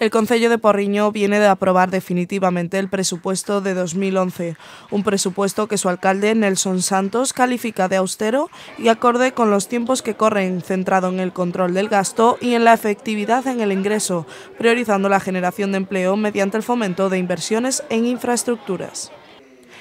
El Consejo de Porriño viene de aprobar definitivamente el presupuesto de 2011, un presupuesto que su alcalde Nelson Santos califica de austero y acorde con los tiempos que corren, centrado en el control del gasto y en la efectividad en el ingreso, priorizando la generación de empleo mediante el fomento de inversiones en infraestructuras.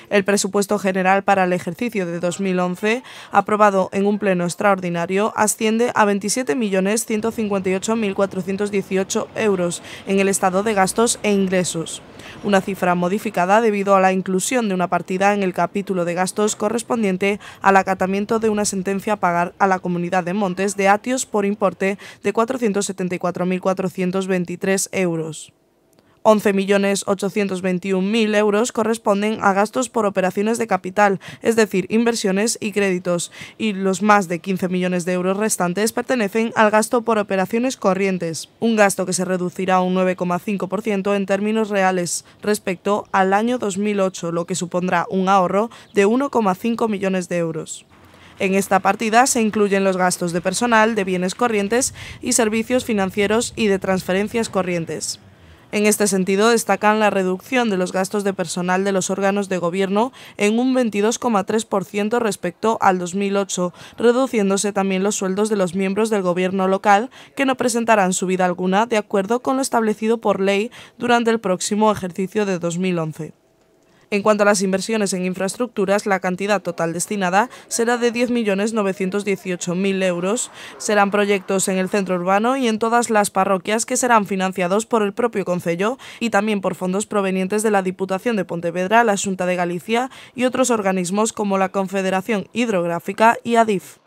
El presupuesto general para el ejercicio de 2011, aprobado en un pleno extraordinario, asciende a 27.158.418 euros en el estado de gastos e ingresos, una cifra modificada debido a la inclusión de una partida en el capítulo de gastos correspondiente al acatamiento de una sentencia a pagar a la Comunidad de Montes de Atios por importe de 474.423 euros. 11.821.000 euros corresponden a gastos por operaciones de capital, es decir, inversiones y créditos, y los más de 15 millones de euros restantes pertenecen al gasto por operaciones corrientes, un gasto que se reducirá un 9,5% en términos reales respecto al año 2008, lo que supondrá un ahorro de 1,5 millones de euros. En esta partida se incluyen los gastos de personal, de bienes corrientes y servicios financieros y de transferencias corrientes. En este sentido, destacan la reducción de los gastos de personal de los órganos de gobierno en un 22,3% respecto al 2008, reduciéndose también los sueldos de los miembros del gobierno local, que no presentarán subida alguna de acuerdo con lo establecido por ley durante el próximo ejercicio de 2011. En cuanto a las inversiones en infraestructuras, la cantidad total destinada será de 10.918.000 euros. Serán proyectos en el centro urbano y en todas las parroquias que serán financiados por el propio Concello y también por fondos provenientes de la Diputación de Pontevedra, la Junta de Galicia y otros organismos como la Confederación Hidrográfica y ADIF.